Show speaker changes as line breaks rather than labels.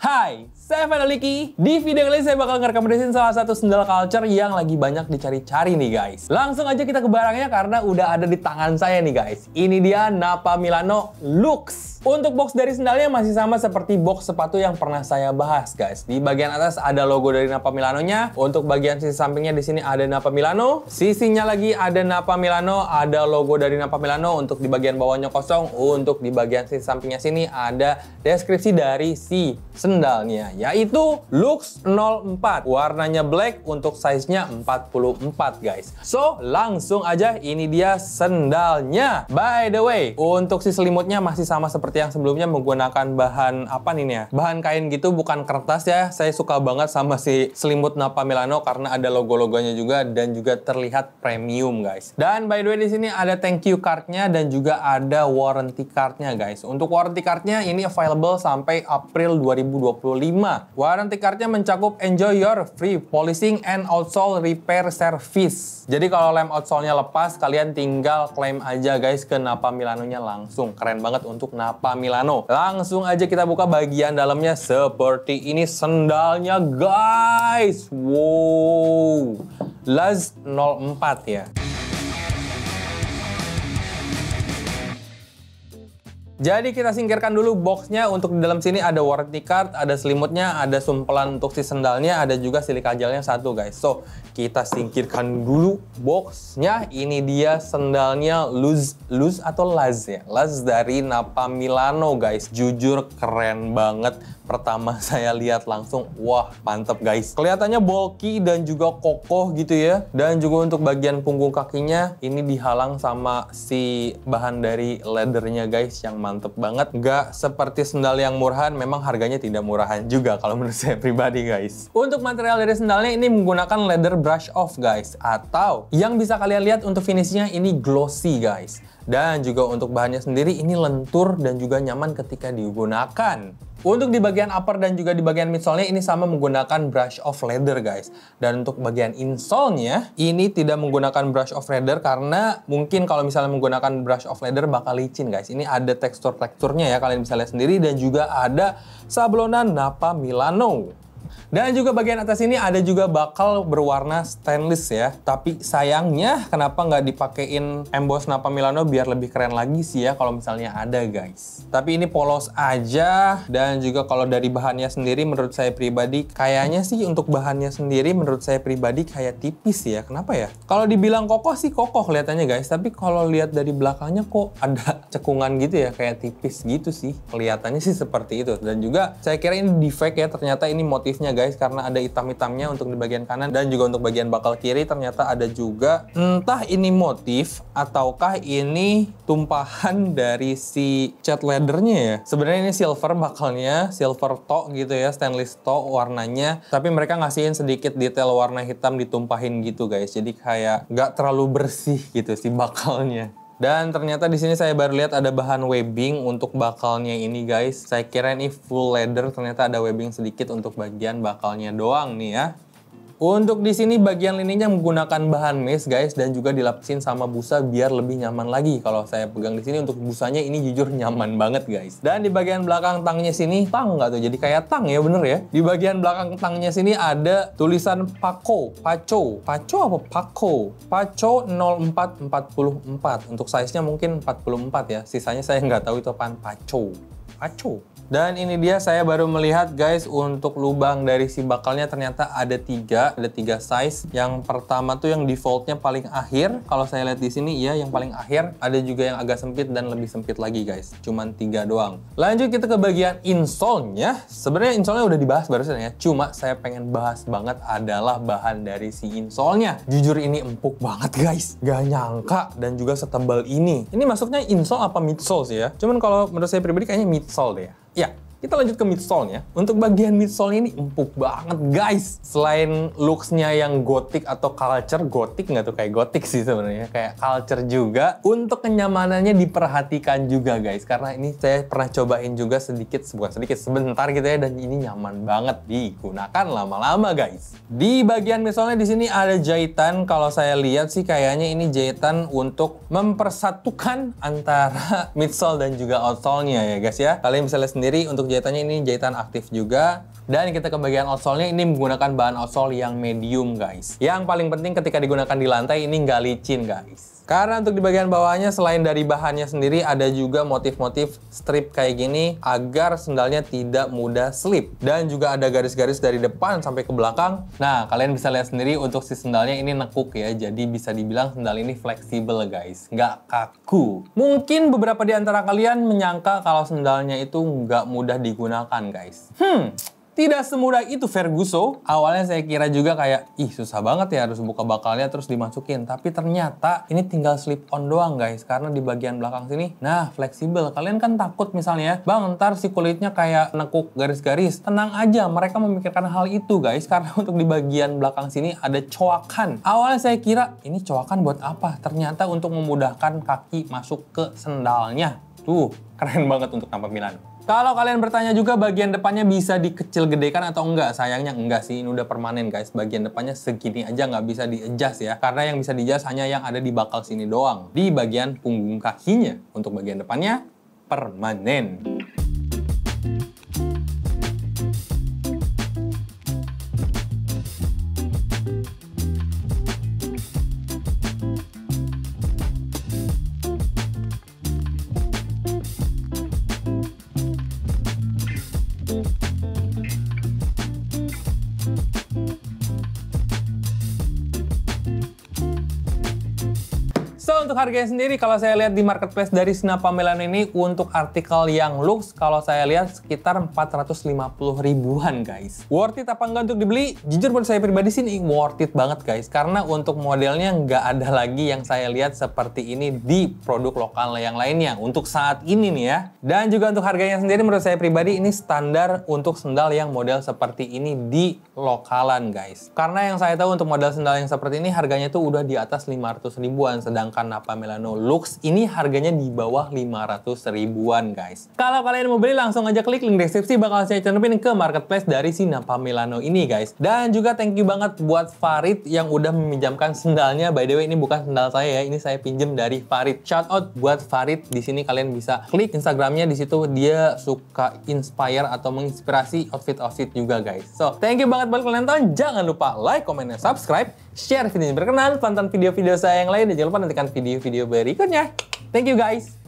Hai, saya Fadal Liki. Di video kali ini saya bakal ngerekomendasiin salah satu sendal culture yang lagi banyak dicari-cari nih guys. Langsung aja kita ke barangnya karena udah ada di tangan saya nih guys. Ini dia Napa Milano Lux. Untuk box dari sendalnya masih sama seperti box sepatu yang pernah saya bahas guys. Di bagian atas ada logo dari Napa Milano-nya. Untuk bagian sisi sampingnya di sini ada Napa Milano. Sisinya lagi ada Napa Milano, ada logo dari Napa Milano. Untuk di bagian bawahnya kosong. Untuk di bagian sisi sampingnya sini ada deskripsi dari si sendal sendalnya, yaitu Lux 04. Warnanya black untuk size-nya 44 guys. So, langsung aja ini dia sendalnya. By the way, untuk si selimutnya masih sama seperti yang sebelumnya menggunakan bahan apa nih ya? Bahan kain gitu bukan kertas ya. Saya suka banget sama si selimut Napa Milano karena ada logo-logonya juga dan juga terlihat premium guys. Dan by the way di sini ada thank you card-nya dan juga ada warranty card-nya guys. Untuk warranty card-nya ini available sampai April 2020 2025. Warranty cardnya mencakup enjoy your free polishing and outsole repair service. Jadi kalau lem outsole-nya lepas, kalian tinggal klaim aja guys ke Napa Milano-nya langsung. Keren banget untuk Napa Milano. Langsung aja kita buka bagian dalamnya seperti ini sendalnya guys. Wow. Laz 04 ya. Jadi kita singkirkan dulu boxnya untuk di dalam sini ada warranty card, ada selimutnya, ada sumpelan untuk si sendalnya, ada juga silika gelnya satu guys. So kita singkirkan dulu boxnya. Ini dia sendalnya Luz, Luz atau Laz ya, Laz dari Napa Milano guys. Jujur keren banget. Pertama saya lihat langsung, wah mantep guys. Kelihatannya bulky dan juga kokoh gitu ya. Dan juga untuk bagian punggung kakinya ini dihalang sama si bahan dari leathernya guys yang mantep banget. Nggak seperti sendal yang murahan, memang harganya tidak murahan juga kalau menurut saya pribadi guys. Untuk material dari sendalnya ini menggunakan leather brush off guys, atau yang bisa kalian lihat untuk finishnya ini glossy guys. Dan juga untuk bahannya sendiri ini lentur dan juga nyaman ketika digunakan. Untuk di bagian upper dan juga di bagian midsole-nya ini sama menggunakan brush of leather guys. Dan untuk bagian insole-nya ini tidak menggunakan brush of leather karena mungkin kalau misalnya menggunakan brush of leather bakal licin guys. Ini ada tekstur-teksturnya ya kalian bisa lihat sendiri dan juga ada sablonan Napa Milano. Dan juga bagian atas ini ada juga bakal berwarna stainless ya. Tapi sayangnya kenapa nggak dipakein emboss Napa Milano biar lebih keren lagi sih ya kalau misalnya ada guys. Tapi ini polos aja dan juga kalau dari bahannya sendiri menurut saya pribadi kayaknya sih untuk bahannya sendiri menurut saya pribadi kayak tipis ya. Kenapa ya? Kalau dibilang kokoh sih kokoh kelihatannya guys. Tapi kalau lihat dari belakangnya kok ada cekungan gitu ya kayak tipis gitu sih. Kelihatannya sih seperti itu. Dan juga saya kira ini defect ya ternyata ini motif motifnya guys karena ada hitam-hitamnya untuk di bagian kanan dan juga untuk bagian bakal kiri ternyata ada juga entah ini motif ataukah ini tumpahan dari si cat leathernya ya. Sebenarnya ini silver bakalnya, silver tok gitu ya, stainless tok warnanya. Tapi mereka ngasihin sedikit detail warna hitam ditumpahin gitu guys. Jadi kayak nggak terlalu bersih gitu si bakalnya. Dan ternyata di sini saya baru lihat ada bahan webbing untuk bakalnya ini guys. Saya kira ini full leather, ternyata ada webbing sedikit untuk bagian bakalnya doang nih ya. Untuk di sini bagian lininya menggunakan bahan mesh guys dan juga dilapisin sama busa biar lebih nyaman lagi. Kalau saya pegang di sini untuk busanya ini jujur nyaman banget guys. Dan di bagian belakang tangnya sini tang nggak tuh jadi kayak tang ya bener ya. Di bagian belakang tangnya sini ada tulisan Paco, Paco, Paco apa Paco? Paco 0444 untuk size-nya mungkin 44 ya. Sisanya saya nggak tahu itu apaan Paco acu. Dan ini dia saya baru melihat guys untuk lubang dari si bakalnya ternyata ada tiga, ada tiga size. Yang pertama tuh yang defaultnya paling akhir. Kalau saya lihat di sini ya yang paling akhir ada juga yang agak sempit dan lebih sempit lagi guys. Cuman tiga doang. Lanjut kita ke bagian insole-nya. Sebenarnya insole-nya udah dibahas barusan ya. Cuma saya pengen bahas banget adalah bahan dari si insole-nya. Jujur ini empuk banget guys. Gak nyangka dan juga setebal ini. Ini masuknya insole apa midsole sih ya? Cuman kalau menurut saya pribadi kayaknya midsole Witzel deh ya. Iya, kita lanjut ke midsole nya Untuk bagian midsole ini empuk banget guys. Selain looksnya yang gotik atau culture, gotik nggak tuh kayak gotik sih sebenarnya, kayak culture juga. Untuk kenyamanannya diperhatikan juga guys, karena ini saya pernah cobain juga sedikit, bukan sedikit, sebentar gitu ya, dan ini nyaman banget digunakan lama-lama guys. Di bagian midsole-nya di sini ada jahitan, kalau saya lihat sih kayaknya ini jahitan untuk mempersatukan antara midsole dan juga outsole-nya ya guys ya. Kalian bisa lihat sendiri untuk jahitannya ini jahitan aktif juga. Dan kita ke bagian outsole-nya ini menggunakan bahan outsole yang medium guys. Yang paling penting ketika digunakan di lantai ini nggak licin guys. Karena untuk di bagian bawahnya selain dari bahannya sendiri ada juga motif-motif strip kayak gini agar sendalnya tidak mudah slip. Dan juga ada garis-garis dari depan sampai ke belakang. Nah, kalian bisa lihat sendiri untuk si sendalnya ini nekuk ya. Jadi bisa dibilang sendal ini fleksibel guys, nggak kaku. Mungkin beberapa di antara kalian menyangka kalau sendalnya itu nggak mudah digunakan guys. Hmm, tidak semudah itu Ferguson. Awalnya saya kira juga kayak, ih susah banget ya harus buka bakalnya terus dimasukin. Tapi ternyata ini tinggal slip on doang guys. Karena di bagian belakang sini, nah fleksibel. Kalian kan takut misalnya, bang ntar si kulitnya kayak nekuk garis-garis. Tenang aja, mereka memikirkan hal itu guys. Karena untuk di bagian belakang sini ada coakan. Awalnya saya kira, ini coakan buat apa? Ternyata untuk memudahkan kaki masuk ke sendalnya. Tuh, keren banget untuk milan. Kalau kalian bertanya juga bagian depannya bisa dikecil gedekan atau enggak? Sayangnya enggak sih, ini udah permanen guys. Bagian depannya segini aja nggak bisa di adjust ya. Karena yang bisa di adjust hanya yang ada di bakal sini doang. Di bagian punggung kakinya. Untuk bagian depannya permanen. untuk harganya sendiri, kalau saya lihat di marketplace dari Sina ini untuk artikel yang lux, kalau saya lihat sekitar 450 ribuan guys. Worth it apa enggak untuk dibeli? Jujur menurut saya pribadi sih ini worth it banget guys. Karena untuk modelnya nggak ada lagi yang saya lihat seperti ini di produk lokal yang lainnya. Untuk saat ini nih ya. Dan juga untuk harganya sendiri menurut saya pribadi ini standar untuk sendal yang model seperti ini di lokalan guys. Karena yang saya tahu untuk model sendal yang seperti ini harganya tuh udah di atas 500 ribuan. Sedangkan Napa Milano Lux ini harganya di bawah 500 ribuan guys. Kalau kalian mau beli langsung aja klik link deskripsi bakal saya cermin ke marketplace dari si Napa Milano ini guys. Dan juga thank you banget buat Farid yang udah meminjamkan sendalnya. By the way ini bukan sendal saya ya, ini saya pinjem dari Farid. Shout out buat Farid di sini kalian bisa klik Instagramnya di situ dia suka inspire atau menginspirasi outfit-outfit juga guys. So thank you banget buat kalian tonton. Jangan lupa like, comment, dan subscribe share videonya berkenan, tonton video-video saya yang lain, dan jangan lupa nantikan video-video berikutnya. Thank you guys!